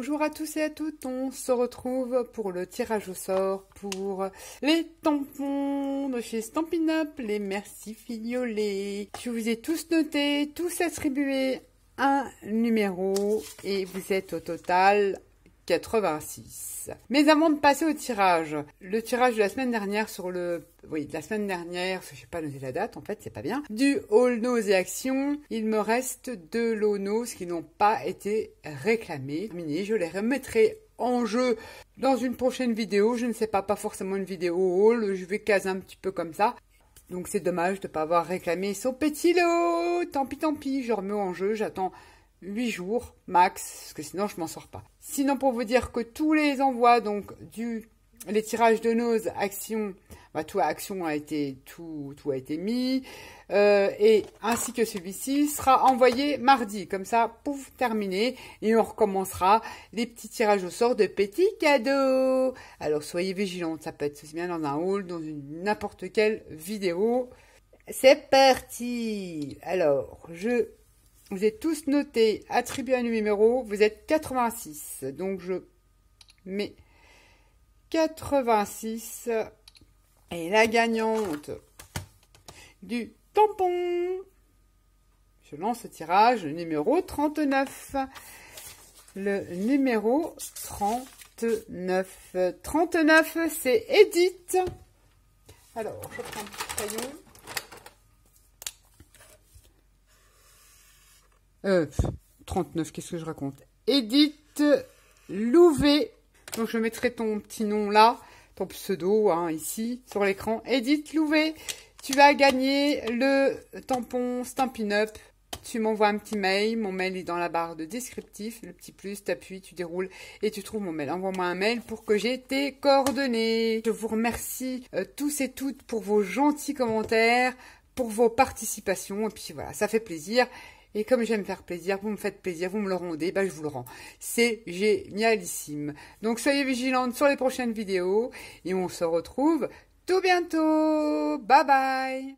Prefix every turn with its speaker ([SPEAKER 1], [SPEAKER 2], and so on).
[SPEAKER 1] Bonjour à tous et à toutes, on se retrouve pour le tirage au sort pour les tampons de chez Stampin' Up, les merci fignolés. Je vous ai tous noté, tous attribués un numéro et vous êtes au total 86. Mais avant de passer au tirage, le tirage de la semaine dernière sur le... Oui, de la semaine dernière, je sais pas noter la date, en fait, c'est pas bien. Du All Nose et Action, il me reste de Nose qui n'ont pas été réclamés. Terminé, je les remettrai en jeu dans une prochaine vidéo. Je ne sais pas, pas forcément une vidéo hall. je vais caser un petit peu comme ça. Donc c'est dommage de ne pas avoir réclamé son petit lot. Tant pis, tant pis, je remets en jeu, j'attends 8 jours max, parce que sinon je m'en sors pas. Sinon pour vous dire que tous les envois, donc du les tirages de nos actions, bah, tout action a été tout, tout a été mis, euh, et ainsi que celui-ci sera envoyé mardi. Comme ça, pour terminer, et on recommencera les petits tirages au sort de petits cadeaux. Alors soyez vigilants, ça peut être aussi bien dans un haul, dans une n'importe quelle vidéo. C'est parti Alors, je vous êtes tous notés, attribué un numéro, vous êtes 86. Donc je mets 86 et la gagnante du tampon. Je lance le tirage, le numéro 39. Le numéro 39. 39, c'est Edith. Alors, je prends le petit crayon. Euh, 39, qu'est-ce que je raconte Edith Louvet. Donc je mettrai ton petit nom là, ton pseudo hein, ici sur l'écran. Edith Louvet, tu vas gagner le tampon Stampin' Up. Tu m'envoies un petit mail, mon mail est dans la barre de descriptif, le petit plus, t'appuies, tu déroules et tu trouves mon mail. Envoie-moi un mail pour que j'ai tes coordonnées. Je vous remercie euh, tous et toutes pour vos gentils commentaires, pour vos participations. Et puis voilà, ça fait plaisir. Et comme j'aime faire plaisir, vous me faites plaisir, vous me le rendez, ben je vous le rends. C'est génialissime. Donc soyez vigilantes sur les prochaines vidéos et on se retrouve tout bientôt. Bye bye